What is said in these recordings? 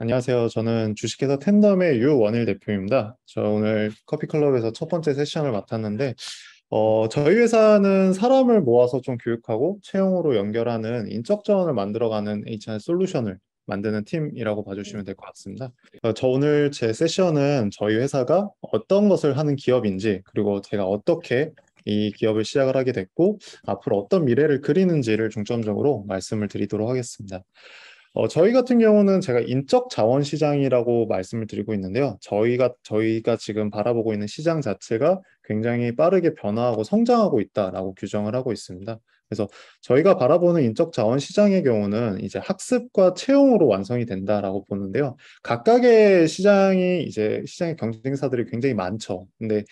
안녕하세요. 저는 주식회사 텐덤의 유원일 대표입니다. 저 오늘 커피클럽에서 첫 번째 세션을 맡았는데 어, 저희 회사는 사람을 모아서 좀 교육하고 채용으로 연결하는 인적 자원을 만들어가는 HR 솔루션을 만드는 팀이라고 봐주시면 될 것 같습니다. 어, 저 오늘 제 세션은 저희 회사가 어떤 것을 하는 기업인지 그리고 제가 어떻게 이 기업을 시작을 하게 됐고 앞으로 어떤 미래를 그리는지를 중점적으로 말씀을 드리도록 하겠습니다. 어, 저희 같은 경우는 제가 인적 자원 시장이라고 말씀을 드리고 있는데요. 저희가 저희가 지금 바라보고 있는 시장 자체가 굉장히 빠르게 변화하고 성장하고 있다라고 규정을 하고 있습니다. 그래서 저희가 바라보는 인적 자원 시장의 경우는 이제 학습과 채용으로 완성이 된다라고 보는데요. 각각의 시장이 이제 시장의 경쟁사들이 굉장히 많죠. 근데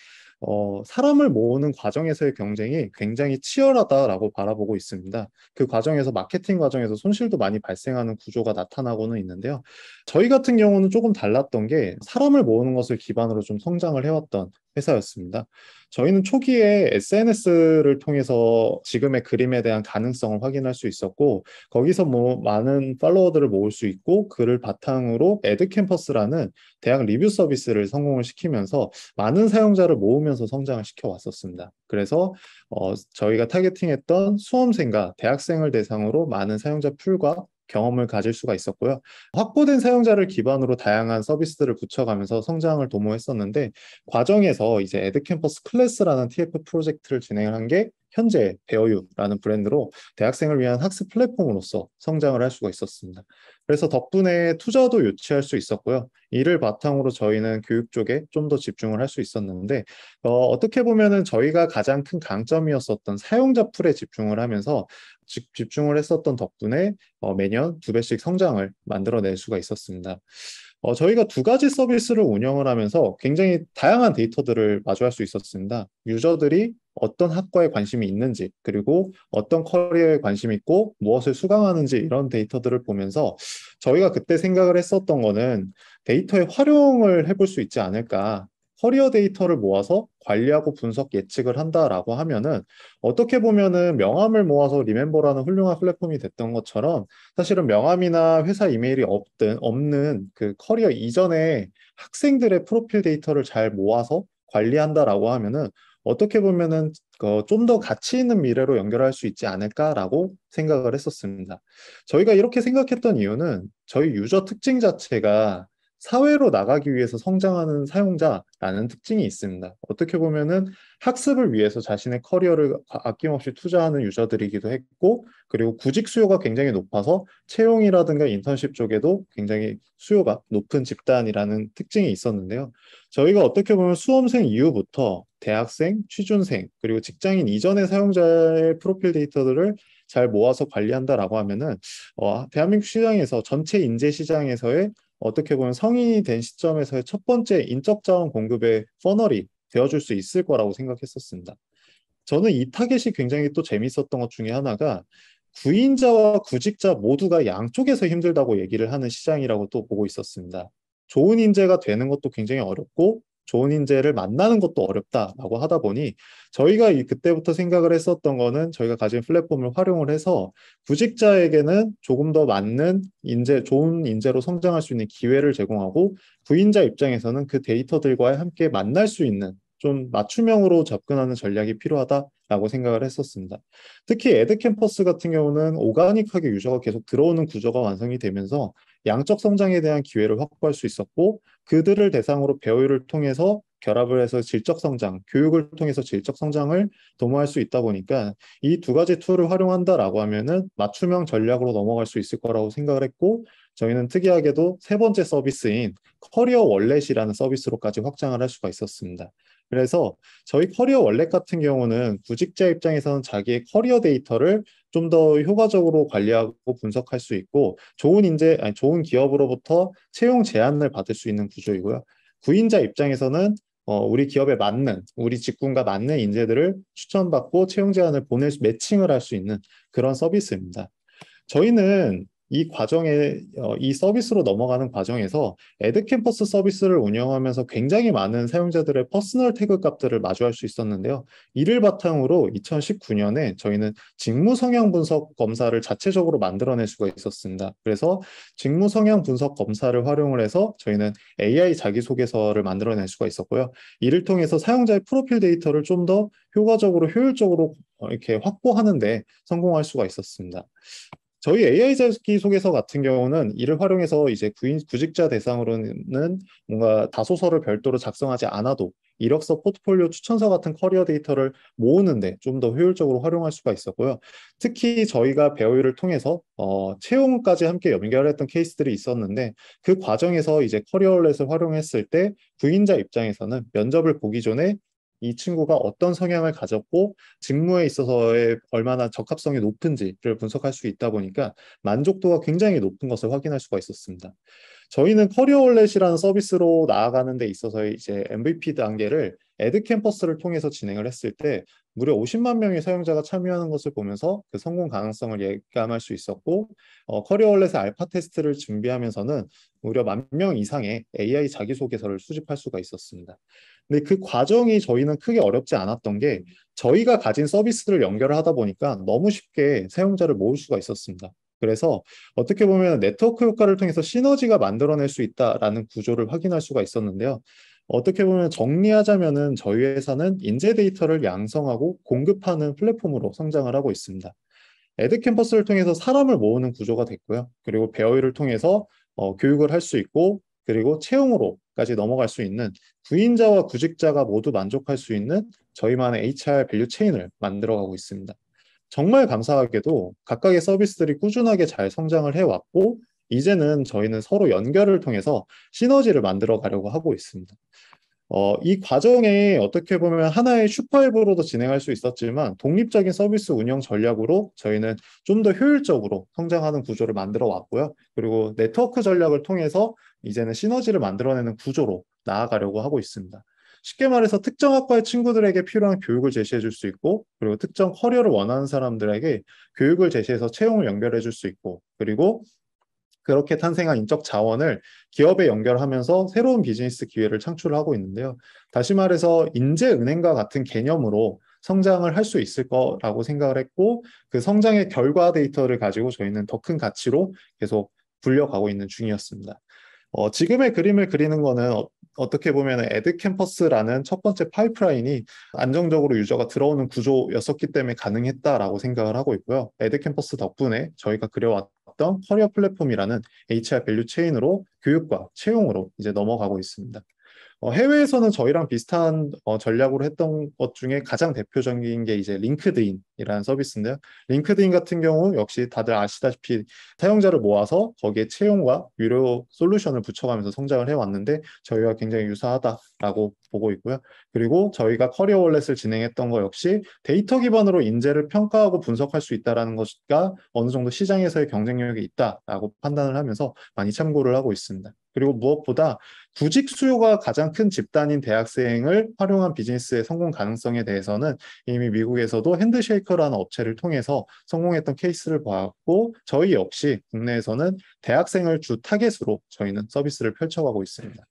어, 사람을 모으는 과정에서의 경쟁이 굉장히 치열하다라고 바라보고 있습니다. 그 과정에서 마케팅 과정에서 손실도 많이 발생하는 구조가 나타나고는 있는데요. 저희 같은 경우는 조금 달랐던 게 사람을 모으는 것을 기반으로 좀 성장을 해왔던 회사였습니다. 저희는 초기에 SNS를 통해서 지금의 그림에 대한 가능성을 확인할 수 있었고 거기서 뭐 많은 팔로워들을 모을 수 있고 그를 바탕으로 에드캠퍼스라는 대학 리뷰 서비스를 성공을 시키면서 많은 사용자를 모으면서 성장을 시켜 왔었습니다. 그래서 어, 저희가 타겟팅했던 수험생과 대학생을 대상으로 많은 사용자 풀과 경험을 가질 수가 있었고요. 확보된 사용자를 기반으로 다양한 서비스들을 붙여가면서 성장을 도모했었는데 과정에서 이제 에드캠퍼스 클래스라는 TF 프로젝트를 진행한게 현재 배어유라는 브랜드로 대학생을 위한 학습 플랫폼으로서 성장을 할 수가 있었습니다. 그래서 덕분에 투자도 유치할 수 있었고요. 이를 바탕으로 저희는 교육 쪽에 좀 더 집중을 할 수 있었는데 어, 어, 떻게 보면은 저희가 가장 큰 강점이었었던 사용자 풀에 집중을 하면서 집중을 했었던 덕분에 어, 매년 두 배씩 성장을 만들어낼 수가 있었습니다. 어, 저희가 두 가지 서비스를 운영을 하면서 굉장히 다양한 데이터들을 마주할 수 있었습니다. 유저들이 어떤 학과에 관심이 있는지, 그리고 어떤 커리어에 관심이 있고 무엇을 수강하는지 이런 데이터들을 보면서 저희가 그때 생각을 했었던 거는 데이터의 활용을 해볼 수 있지 않을까. 커리어 데이터를 모아서 관리하고 분석 예측을 한다라고 하면은 어떻게 보면은 명함을 모아서 리멤버라는 훌륭한 플랫폼이 됐던 것처럼 사실은 명함이나 회사 이메일이 없든 없는 그 커리어 이전에 학생들의 프로필 데이터를 잘 모아서 관리한다라고 하면은 어떻게 보면은 어, 좀더 가치 있는 미래로 연결할 수 있지 않을까라고 생각을 했었습니다. 저희가 이렇게 생각했던 이유는 저희 유저 특징 자체가 사회로 나가기 위해서 성장하는 사용자라는 특징이 있습니다. 어떻게 보면은 학습을 위해서 자신의 커리어를 아, 아낌없이 투자하는 유저들이기도 했고, 그리고 구직 수요가 굉장히 높아서 채용이라든가 인턴십 쪽에도 굉장히 수요가 높은 집단이라는 특징이 있었는데요. 저희가 어떻게 보면 수험생 이후부터 대학생, 취준생, 그리고 직장인 이전의 사용자의 프로필 데이터들을 잘 모아서 관리한다라고 하면은 어, 대한민국 시장에서 전체 인재 시장에서의 어떻게 보면 성인이 된 시점에서의 첫 번째 인적 자원 공급의 퍼널이 되어줄 수 있을 거라고 생각했었습니다. 저는 이 타겟이 굉장히 또 재밌었던 것 중에 하나가 구인자와 구직자 모두가 양쪽에서 힘들다고 얘기를 하는 시장이라고 또 보고 있었습니다. 좋은 인재가 되는 것도 굉장히 어렵고 좋은 인재를 만나는 것도 어렵다라고 하다 보니 저희가 그때부터 생각을 했었던 거는 저희가 가진 플랫폼을 활용을 해서 구직자에게는 조금 더 맞는 인재, 좋은 인재로 성장할 수 있는 기회를 제공하고 부인자 입장에서는 그 데이터들과 함께 만날 수 있는 좀 맞춤형으로 접근하는 전략이 필요하다라고 생각을 했었습니다. 특히 에드캠퍼스 같은 경우는 오가닉하게 유저가 계속 들어오는 구조가 완성이 되면서 양적 성장에 대한 기회를 확보할 수 있었고 그들을 대상으로 배우를 통해서 결합을 해서 질적 성장, 교육을 통해서 질적 성장을 도모할 수 있다 보니까 이 두 가지 툴을 활용한다라고 하면은 맞춤형 전략으로 넘어갈 수 있을 거라고 생각을 했고 저희는 특이하게도 세 번째 서비스인 커리어 월렛이라는 서비스로까지 확장을 할 수가 있었습니다. 그래서 저희 커리어 원래 같은 경우는 구직자 입장에서는 자기의 커리어 데이터를 좀 더 효과적으로 관리하고 분석할 수 있고 좋은 인재 아니 좋은 기업으로부터 채용 제한을 받을 수 있는 구조이고요. 구인자 입장에서는 어, 우리 기업에 맞는 우리 직군과 맞는 인재들을 추천받고 채용 제한을 보낼 매칭을 할 수 있는 그런 서비스입니다. 저희는 이 과정에 어, 이 서비스로 넘어가는 과정에서 에드캠퍼스 서비스를 운영하면서 굉장히 많은 사용자들의 퍼스널 태그 값들을 마주할 수 있었는데요. 이를 바탕으로 2019년에 저희는 직무 성향 분석 검사를 자체적으로 만들어낼 수가 있었습니다. 그래서 직무 성향 분석 검사를 활용을 해서 저희는 AI 자기소개서를 만들어낼 수가 있었고요. 이를 통해서 사용자의 프로필 데이터를 좀 더 효과적으로 효율적으로 어, 이렇게 확보하는데 성공할 수가 있었습니다. 저희 AI 자기 소개서 같은 경우는 이를 활용해서 이제 구인, 구직자 대상으로는 뭔가 다소서를 별도로 작성하지 않아도 이력서, 포트폴리오, 추천서 같은 커리어 데이터를 모으는데 좀 더 효율적으로 활용할 수가 있었고요. 특히 저희가 배우유를 통해서 어, 채용까지 함께 연결했던 케이스들이 있었는데 그 과정에서 이제 커리어렛을 활용했을 때 구인자 입장에서는 면접을 보기 전에 이 친구가 어떤 성향을 가졌고 직무에 있어서의 얼마나 적합성이 높은지를 분석할 수 있다 보니까 만족도가 굉장히 높은 것을 확인할 수가 있었습니다. 저희는 커리어 월렛이라는 서비스로 나아가는 데 있어서 이제 MVP 단계를 에드 캠퍼스를 통해서 진행을 했을 때 무려 50만 명의 사용자가 참여하는 것을 보면서 그 성공 가능성을 예감할 수 있었고 어, 커리어월렛의 알파 테스트를 준비하면서는 무려 만 명 이상의 AI 자기소개서를 수집할 수가 있었습니다. 근데 그 과정이 저희는 크게 어렵지 않았던 게 저희가 가진 서비스를 연결을 하다 보니까 너무 쉽게 사용자를 모을 수가 있었습니다. 그래서 어떻게 보면 네트워크 효과를 통해서 시너지가 만들어낼 수 있다라는 구조를 확인할 수가 있었는데요. 어떻게 보면 정리하자면은 저희 회사는 인재 데이터를 양성하고 공급하는 플랫폼으로 성장을 하고 있습니다. 에드캠퍼스를 통해서 사람을 모으는 구조가 됐고요. 그리고 배어일를 통해서 어, 교육을 할 수 있고 그리고 채용으로까지 넘어갈 수 있는 구인자와 구직자가 모두 만족할 수 있는 저희만의 HR 밸류 체인을 만들어가고 있습니다. 정말 감사하게도 각각의 서비스들이 꾸준하게 잘 성장을 해왔고 이제는 저희는 서로 연결을 통해서 시너지를 만들어 가려고 하고 있습니다. 어, 이 과정에 어떻게 보면 하나의 슈퍼앱으로도 진행할 수 있었지만 독립적인 서비스 운영 전략으로 저희는 좀 더 효율적으로 성장하는 구조를 만들어 왔고요. 그리고 네트워크 전략을 통해서 이제는 시너지를 만들어내는 구조로 나아가려고 하고 있습니다. 쉽게 말해서 특정 학과의 친구들에게 필요한 교육을 제시해 줄 수 있고 그리고 특정 커리어를 원하는 사람들에게 교육을 제시해서 채용을 연결해 줄 수 있고 그리고 그렇게 탄생한 인적 자원을 기업에 연결하면서 새로운 비즈니스 기회를 창출하고 있는데요. 다시 말해서 인재은행과 같은 개념으로 성장을 할 수 있을 거라고 생각을 했고 그 성장의 결과 데이터를 가지고 저희는 더 큰 가치로 계속 불려가고 있는 중이었습니다. 어, 지금의 그림을 그리는 거는 어, 떻게 보면 에드 캠퍼스라는 첫 번째 파이프라인이 안정적으로 유저가 들어오는 구조였었기 때문에 가능했다라고 생각을 하고 있고요. 에드 캠퍼스 덕분에 저희가 그려왔던 어떤 커리어 플랫폼이라는 HR 밸류 체인으로 교육과 채용으로 이제 넘어가고 있습니다. 어, 해외에서는 저희랑 비슷한 어, 전략으로 했던 것 중에 가장 대표적인 게 이제 링크드인이라는 서비스인데요. 링크드인 같은 경우 역시 다들 아시다시피 사용자를 모아서 거기에 채용과 유료 솔루션을 붙여가면서 성장을 해왔는데 저희와 굉장히 유사하다라고 보고 있고요. 그리고 저희가 커리어 월렛을 진행했던 거 역시 데이터 기반으로 인재를 평가하고 분석할 수 있다라는 것과 어느 정도 시장에서의 경쟁력이 있다라고 판단을 하면서 많이 참고를 하고 있습니다. 그리고 무엇보다 구직 수요가 가장 큰 집단인 대학생을 활용한 비즈니스의 성공 가능성에 대해서는 이미 미국에서도 핸드쉐이커라는 업체를 통해서 성공했던 케이스를 보았고 저희 역시 국내에서는 대학생을 주 타겟으로 저희는 서비스를 펼쳐가고 있습니다.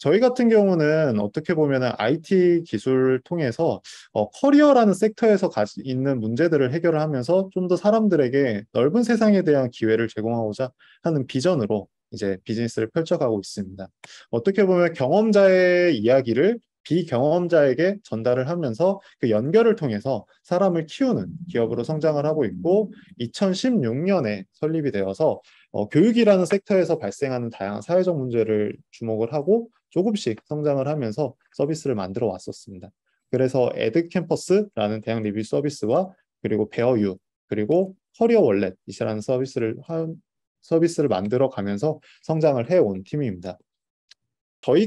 저희 같은 경우는 어떻게 보면 IT 기술을 통해서 어, 커리어라는 섹터에서 가 있는 문제들을 해결 하면서 좀 더 사람들에게 넓은 세상에 대한 기회를 제공하고자 하는 비전으로 이제 비즈니스를 펼쳐가고 있습니다. 어떻게 보면 경험자의 이야기를 비경험자에게 전달을 하면서 그 연결을 통해서 사람을 키우는 기업으로 성장을 하고 있고 2016년에 설립이 되어서 어, 교육이라는 섹터에서 발생하는 다양한 사회적 문제를 주목을 하고 조금씩 성장을 하면서 서비스를 만들어 왔었습니다. 그래서 에드 캠퍼스라는 대학 리뷰 서비스와 그리고 베어유 그리고 커리어 월렛이라는 서비스를 서비스를 만들어 가면서 성장을 해온 팀입니다.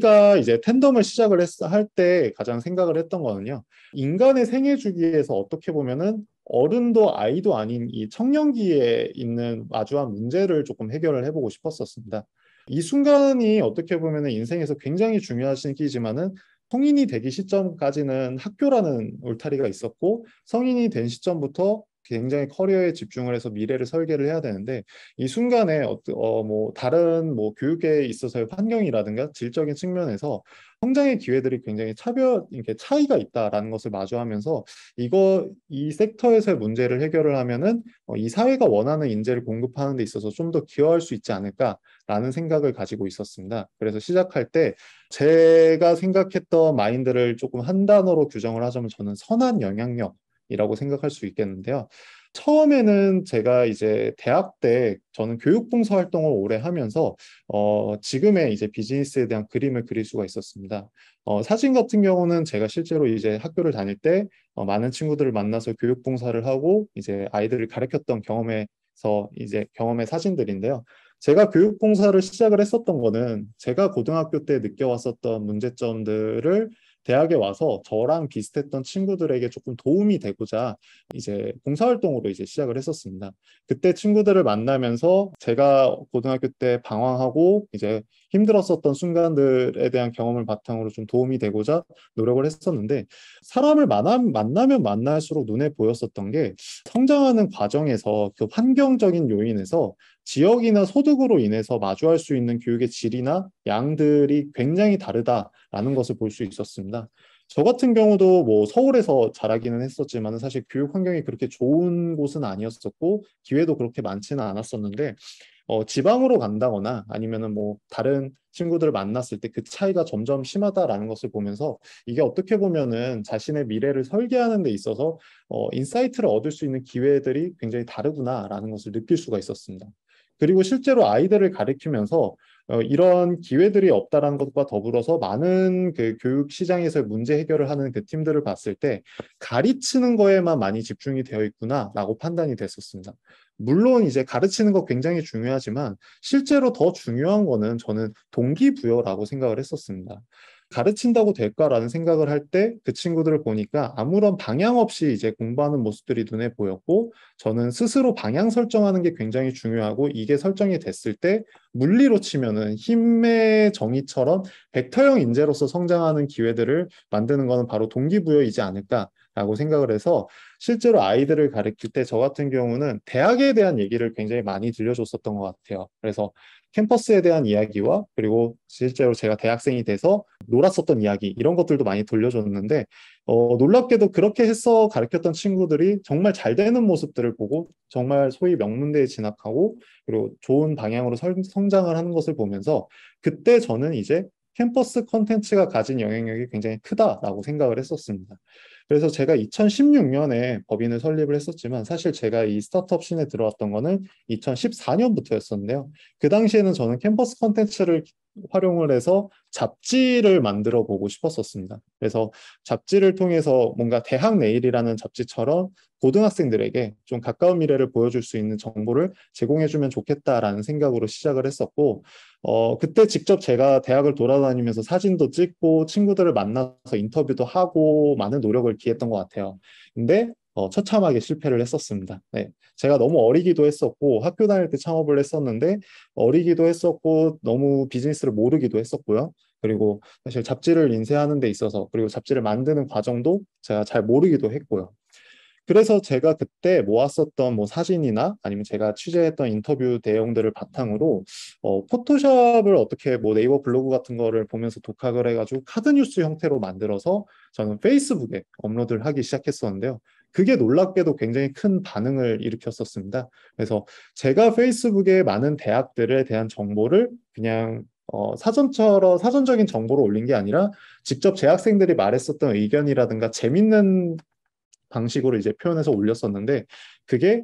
저희가 이제 텐덤을 시작을 할 때 가장 생각을 했던 거는요. 인간의 생애 주기에서 어떻게 보면은 어른도 아이도 아닌 이 청년기에 있는 마주한 문제를 조금 해결을 해보고 싶었었습니다. 이 순간이 어떻게 보면 인생에서 굉장히 중요한 시기지만은 성인이 되기 시점까지는 학교라는 울타리가 있었고 성인이 된 시점부터 굉장히 커리어에 집중을 해서 미래를 설계를 해야 되는데 이 순간에 어뭐 어, 뭐 다른 뭐 교육에 있어서의 환경이라든가 질적인 측면에서 성장의 기회들이 굉장히 차별 이렇게 차이가 있다라는 것을 마주하면서 이거 이 섹터에서의 문제를 해결을 하면은 어, 이 사회가 원하는 인재를 공급하는 데 있어서 좀 더 기여할 수 있지 않을까라는 생각을 가지고 있었습니다. 그래서 시작할 때 제가 생각했던 마인드를 조금 한 단어로 규정을 하자면 저는 선한 영향력 이라고 생각할 수 있겠는데요. 처음에는 제가 이제 대학 때 저는 교육봉사 활동을 오래 하면서 어, 지금의 이제 비즈니스에 대한 그림을 그릴 수가 있었습니다. 어, 사진 같은 경우는 제가 실제로 이제 학교를 다닐 때 어, 많은 친구들을 만나서 교육봉사를 하고 이제 아이들을 가르쳤던 경험에서 이제 경험의 사진들인데요. 제가 교육봉사를 시작을 했었던 거는 제가 고등학교 때 느껴왔었던 문제점들을 대학에 와서 저랑 비슷했던 친구들에게 조금 도움이 되고자 이제 봉사활동으로 이제 시작을 했었습니다. 그때 친구들을 만나면서 제가 고등학교 때 방황하고 이제 힘들었었던 순간들에 대한 경험을 바탕으로 좀 도움이 되고자 노력을 했었는데 사람을 만나, 만나면 만날수록 눈에 보였었던 게 성장하는 과정에서 그 환경적인 요인에서 지역이나 소득으로 인해서 마주할 수 있는 교육의 질이나 양들이 굉장히 다르다라는 것을 볼 수 있었습니다. 저 같은 경우도 뭐 서울에서 자라기는 했었지만 사실 교육 환경이 그렇게 좋은 곳은 아니었었고 기회도 그렇게 많지는 않았었는데 어, 지방으로 간다거나 아니면은 뭐 다른 친구들을 만났을 때 그 차이가 점점 심하다라는 것을 보면서 이게 어떻게 보면은 자신의 미래를 설계하는 데 있어서 어, 인사이트를 얻을 수 있는 기회들이 굉장히 다르구나라는 것을 느낄 수가 있었습니다. 그리고 실제로 아이들을 가르치면서 어, 이런 기회들이 없다라는 것과 더불어서 많은 그 교육 시장에서 문제 해결을 하는 그 팀들을 봤을 때 가르치는 거에만 많이 집중이 되어 있구나라고 판단이 됐었습니다. 물론 이제 가르치는 거 굉장히 중요하지만 실제로 더 중요한 거는 저는 동기부여라고 생각을 했었습니다. 가르친다고 될까라는 생각을 할 때 그 친구들을 보니까 아무런 방향 없이 이제 공부하는 모습들이 눈에 보였고 저는 스스로 방향 설정하는 게 굉장히 중요하고 이게 설정이 됐을 때 물리로 치면은 힘의 정의처럼 벡터형 인재로서 성장하는 기회들을 만드는 거는 바로 동기부여이지 않을까라고 생각을 해서 실제로 아이들을 가르칠 때 저 같은 경우는 대학에 대한 얘기를 굉장히 많이 들려줬었던 것 같아요. 그래서 캠퍼스에 대한 이야기와 그리고 실제로 제가 대학생이 돼서 놀았었던 이야기 이런 것들도 많이 돌려줬는데 어, 놀랍게도 그렇게 해서 가르쳤던 친구들이 정말 잘 되는 모습들을 보고 정말 소위 명문대에 진학하고 그리고 좋은 방향으로 성장을 하는 것을 보면서 그때 저는 이제 캠퍼스 컨텐츠가 가진 영향력이 굉장히 크다라고 생각을 했었습니다. 그래서 제가 2016년에 법인을 설립을 했었지만 사실 제가 이 스타트업 신에 들어왔던 거는 2014년부터였었는데요. 그 당시에는 저는 캠퍼스 컨텐츠를 활용을 해서 잡지를 만들어 보고 싶었었습니다. 그래서 잡지를 통해서 뭔가 대학 내일이라는 잡지처럼 고등학생들에게 좀 가까운 미래를 보여줄 수 있는 정보를 제공해주면 좋겠다라는 생각으로 시작을 했었고, 어, 그때 직접 제가 대학을 돌아다니면서 사진도 찍고 친구들을 만나서 인터뷰도 하고 많은 노력을 기했던 것 같아요. 근데 어, 처참하게 실패를 했었습니다. 네. 제가 너무 어리기도 했었고 학교 다닐 때 창업을 했었는데 어리기도 했었고 너무 비즈니스를 모르기도 했었고요. 그리고 사실 잡지를 인쇄하는 데 있어서 그리고 잡지를 만드는 과정도 제가 잘 모르기도 했고요. 그래서 제가 그때 모았었던 뭐 사진이나 아니면 제가 취재했던 인터뷰 내용들을 바탕으로 어, 포토샵을 어떻게 뭐 네이버 블로그 같은 거를 보면서 독학을 해가지고 카드 뉴스 형태로 만들어서 저는 페이스북에 업로드를 하기 시작했었는데요. 그게 놀랍게도 굉장히 큰 반응을 일으켰었습니다. 그래서 제가 페이스북에 많은 대학들에 대한 정보를 그냥 어, 사전처럼 사전적인 정보를 올린 게 아니라 직접 제 학생들이 말했었던 의견이라든가 재밌는 방식으로 이제 표현해서 올렸었는데 그게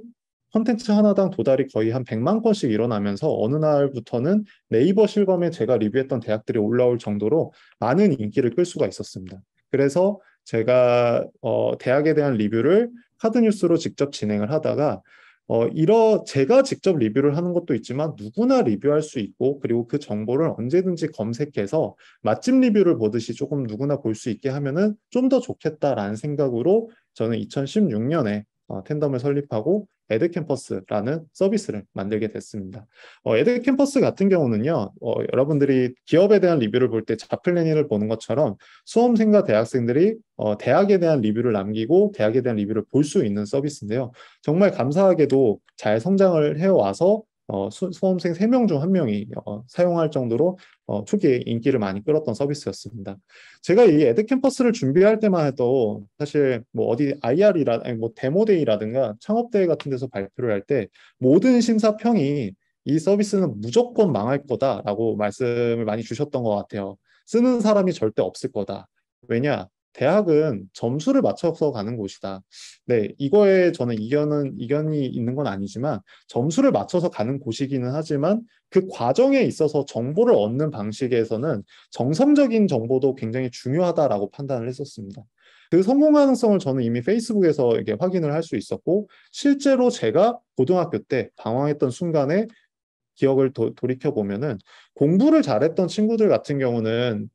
컨텐츠 하나당 도달이 거의 한 100만 건씩 일어나면서 어느 날부터는 네이버 실검에 제가 리뷰했던 대학들이 올라올 정도로 많은 인기를 끌 수가 있었습니다. 그래서 제가 어, 대학에 대한 리뷰를 카드뉴스로 직접 진행을 하다가 어, 이러 제가 직접 리뷰를 하는 것도 있지만 누구나 리뷰할 수 있고 그리고 그 정보를 언제든지 검색해서 맛집 리뷰를 보듯이 조금 누구나 볼 수 있게 하면은 좀 더 좋겠다라는 생각으로 저는 2016년에 어, 텐덤을 설립하고 에드 캠퍼스라는 서비스를 만들게 됐습니다. 어, 에드 캠퍼스 같은 경우는요, 어, 여러분들이 기업에 대한 리뷰를 볼 때 자플래닛을 보는 것처럼 수험생과 대학생들이 어, 대학에 대한 리뷰를 남기고 대학에 대한 리뷰를 볼 수 있는 서비스인데요. 정말 감사하게도 잘 성장을 해와서 어, 수, 험생 3명 중 1명이 어, 사용할 정도로 어, 초기에 인기를 많이 끌었던 서비스였습니다. 제가 이 에드 캠퍼스를 준비할 때만 해도 사실 뭐 어디 IR이라 아니 뭐 데모데이라든가 창업대회 같은 데서 발표를 할 때 모든 심사평이 이 서비스는 무조건 망할 거다라고 말씀을 많이 주셨던 것 같아요. 쓰는 사람이 절대 없을 거다. 왜냐 대학은 점수를 맞춰서 가는 곳이다. 네, 이거에 저는 이견은 이견이 있는 건 아니지만 점수를 맞춰서 가는 곳이기는 하지만 그 과정에 있어서 정보를 얻는 방식에서는 정성적인 정보도 굉장히 중요하다라고 판단을 했었습니다. 그 성공 가능성을 저는 이미 페이스북에서 이게 확인을 할 수 있었고 실제로 제가 고등학교 때 방황했던 순간에 기억을 도, 돌이켜 보면은 공부를 잘했던 친구들 같은 경우는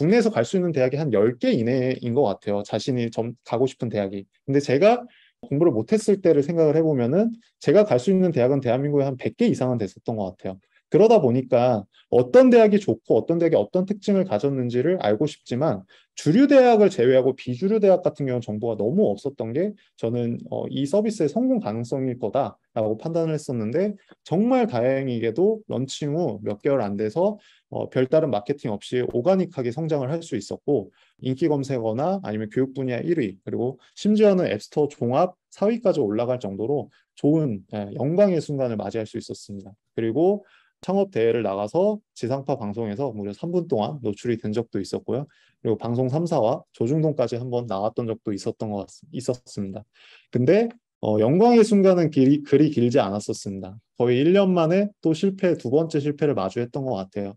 국내에서 갈 수 있는 대학이 한 10개 이내인 것 같아요. 자신이 점, 가고 싶은 대학이. 근데 제가 공부를 못했을 때를 생각을 해보면은 제가 갈 수 있는 대학은 대한민국에 한 100개 이상은 됐었던 것 같아요. 그러다 보니까 어떤 대학이 좋고 어떤 대학이 어떤 특징을 가졌는지를 알고 싶지만 주류 대학을 제외하고 비주류 대학 같은 경우는 정보가 너무 없었던 게 저는 어, 이 서비스의 성공 가능성일 거다라고 판단을 했었는데 정말 다행이게도 런칭 후 몇 개월 안 돼서 어, 별다른 마케팅 없이 오가닉하게 성장을 할 수 있었고 인기 검색어나 아니면 교육 분야 1위 그리고 심지어는 앱스토어 종합 4위까지 올라갈 정도로 좋은 예, 영광의 순간을 맞이할 수 있었습니다. 그리고 창업 대회를 나가서 지상파 방송에서 무려 3분 동안 노출이 된 적도 있었고요. 그리고 방송 3사와 조중동까지 한번 나왔던 적도 있었던 것 같, 있었습니다. 근데 어, 영광의 순간은 길이, 그리 길지 않았었습니다. 거의 1년 만에 또 실패, 두 번째 실패를 마주했던 것 같아요.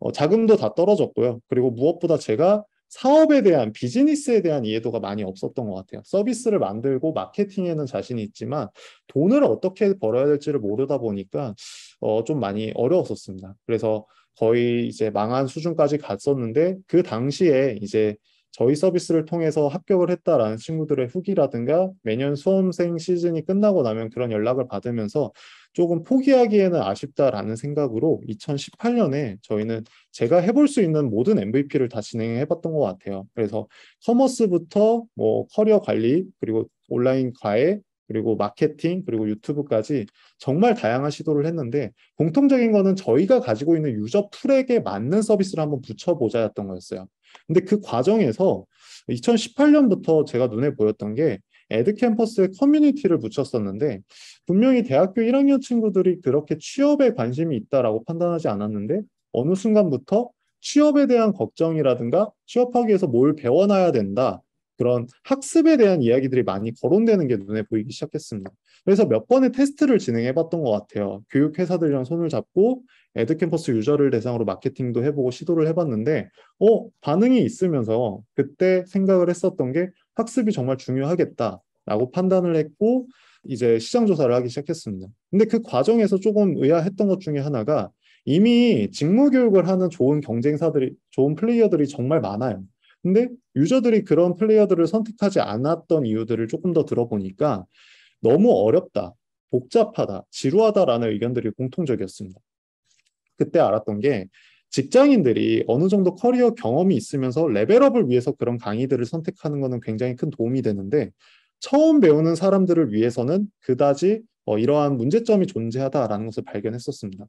어, 자금도 다 떨어졌고요. 그리고 무엇보다 제가 사업에 대한 비즈니스에 대한 이해도가 많이 없었던 것 같아요. 서비스를 만들고 마케팅에는 자신이 있지만 돈을 어떻게 벌어야 될지를 모르다 보니까 어, 좀 많이 어려웠었습니다. 그래서 거의 이제 망한 수준까지 갔었는데 그 당시에 이제 저희 서비스를 통해서 합격을 했다라는 친구들의 후기라든가 매년 수험생 시즌이 끝나고 나면 그런 연락을 받으면서 조금 포기하기에는 아쉽다라는 생각으로 2018년에 저희는 제가 해볼 수 있는 모든 MVP를 다 진행해 봤던 것 같아요. 그래서 커머스부터 뭐 커리어 관리, 그리고 온라인 과외, 그리고 마케팅, 그리고 유튜브까지 정말 다양한 시도를 했는데 공통적인 거는 저희가 가지고 있는 유저 풀에게 맞는 서비스를 한번 붙여보자였던 거였어요. 근데 그 과정에서 2018년부터 제가 눈에 보였던 게에드캠퍼스의 커뮤니티를 붙였었는데 분명히 대학교 1학년 친구들이 그렇게 취업에 관심이 있다라고 판단하지 않았는데 어느 순간부터 취업에 대한 걱정이라든가 취업하기 위해서 뭘 배워놔야 된다 그런 학습에 대한 이야기들이 많이 거론되는 게 눈에 보이기 시작했습니다. 그래서 몇 번의 테스트를 진행해 봤던 것 같아요. 교육회사들이랑 손을 잡고 에드캠퍼스 유저를 대상으로 마케팅도 해보고 시도를 해봤는데, 어, 반응이 있으면서 그때 생각을 했었던 게 학습이 정말 중요하겠다라고 판단을 했고, 이제 시장조사를 하기 시작했습니다. 근데 그 과정에서 조금 의아했던 것 중에 하나가 이미 직무교육을 하는 좋은 경쟁사들이, 좋은 플레이어들이 정말 많아요. 근데 유저들이 그런 플레이어들을 선택하지 않았던 이유들을 조금 더 들어보니까 너무 어렵다, 복잡하다, 지루하다라는 의견들이 공통적이었습니다. 그때 알았던 게 직장인들이 어느 정도 커리어 경험이 있으면서 레벨업을 위해서 그런 강의들을 선택하는 것은 굉장히 큰 도움이 되는데 처음 배우는 사람들을 위해서는 그다지 어, 이러한 문제점이 존재하다라는 것을 발견했었습니다.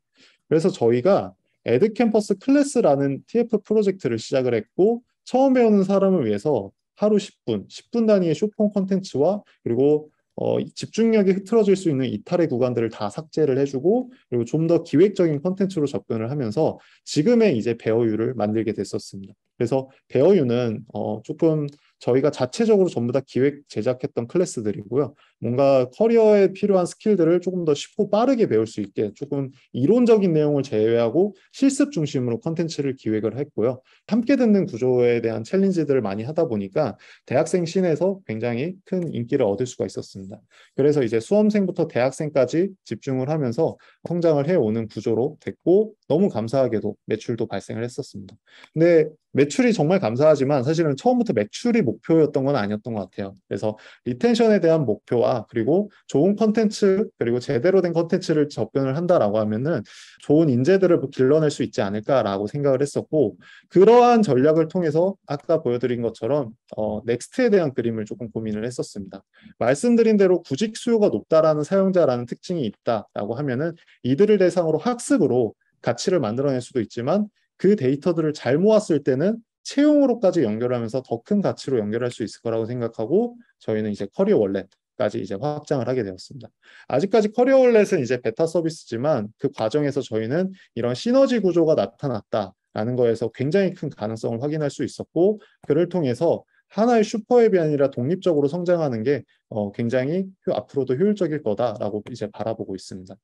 그래서 저희가 에드캠퍼스 클래스라는 TF 프로젝트를 시작을 했고 처음 배우는 사람을 위해서 하루 10분, 10분 단위의 쇼폰 콘텐츠와 그리고 어, 집중력이 흐트러질 수 있는 이탈의 구간들을 다 삭제를 해주고 그리고 좀 더 기획적인 컨텐츠로 접근을 하면서 지금의 이제 배어유를 만들게 됐었습니다. 그래서 배어유는 어, 조금 저희가 자체적으로 전부 다 기획 제작했던 클래스들이고요. 뭔가 커리어에 필요한 스킬들을 조금 더 쉽고 빠르게 배울 수 있게 조금 이론적인 내용을 제외하고 실습 중심으로 컨텐츠를 기획을 했고요. 함께 듣는 구조에 대한 챌린지들을 많이 하다 보니까 대학생 씬에서 굉장히 큰 인기를 얻을 수가 있었습니다. 그래서 이제 수험생부터 대학생까지 집중을 하면서 성장을 해오는 구조로 됐고 너무 감사하게도 매출도 발생을 했었습니다. 근데 매출이 정말 감사하지만 사실은 처음부터 매출이 목표였던 건 아니었던 것 같아요. 그래서 리텐션에 대한 목표와 그리고 좋은 컨텐츠 그리고 제대로 된 컨텐츠를 접근을 한다라고 하면은 좋은 인재들을 길러낼 수 있지 않을까라고 생각을 했었고 그러한 전략을 통해서 아까 보여드린 것처럼 어, 넥스트에 대한 그림을 조금 고민을 했었습니다. 말씀드린 대로 구직 수요가 높다라는 사용자라는 특징이 있다라고 하면은 이들을 대상으로 학습으로 가치를 만들어낼 수도 있지만 그 데이터들을 잘 모았을 때는 채용으로까지 연결하면서 더 큰 가치로 연결할 수 있을 거라고 생각하고 저희는 이제 커리어 월렛까지 이제 확장을 하게 되었습니다. 아직까지 커리어 월렛은 이제 베타 서비스지만 그 과정에서 저희는 이런 시너지 구조가 나타났다라는 거에서 굉장히 큰 가능성을 확인할 수 있었고 그를 통해서 하나의 슈퍼앱이 아니라 독립적으로 성장하는 게 어, 굉장히 효, 그 앞으로도 효율적일 거다라고 이제 바라보고 있습니다.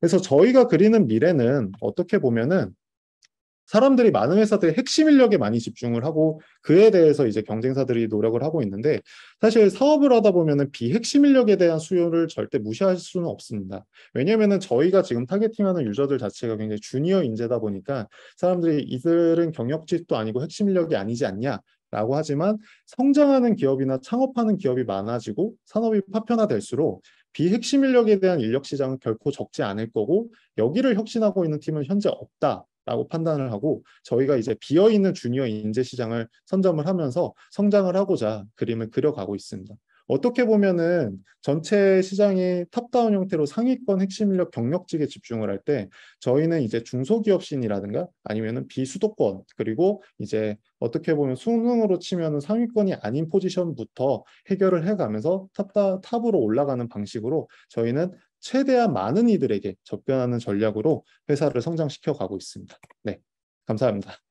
그래서 저희가 그리는 미래는 어떻게 보면은 사람들이 많은 회사들의 핵심 인력에 많이 집중을 하고 그에 대해서 이제 경쟁사들이 노력을 하고 있는데 사실 사업을 하다 보면은 비핵심 인력에 대한 수요를 절대 무시할 수는 없습니다. 왜냐면은 저희가 지금 타겟팅하는 유저들 자체가 굉장히 주니어 인재다 보니까 사람들이 이들은 경력직도 아니고 핵심 인력이 아니지 않냐 라고 하지만 성장하는 기업이나 창업하는 기업이 많아지고 산업이 파편화될수록 비핵심 인력에 대한 인력 시장은 결코 적지 않을 거고 여기를 혁신하고 있는 팀은 현재 없다. 라고 판단을 하고 저희가 이제 비어있는 주니어 인재 시장을 선점을 하면서 성장을 하고자 그림을 그려가고 있습니다. 어떻게 보면은 전체 시장이 탑다운 형태로 상위권 핵심 인력 경력직에 집중을 할 때 저희는 이제 중소기업 신이라든가 아니면은 비수도권 그리고 이제 어떻게 보면 수능으로 치면은 상위권이 아닌 포지션부터 해결을 해가면서 탑다 탑으로 올라가는 방식으로 저희는 최대한 많은 이들에게 접근하는 전략으로 회사를 성장시켜 가고 있습니다. 네, 감사합니다.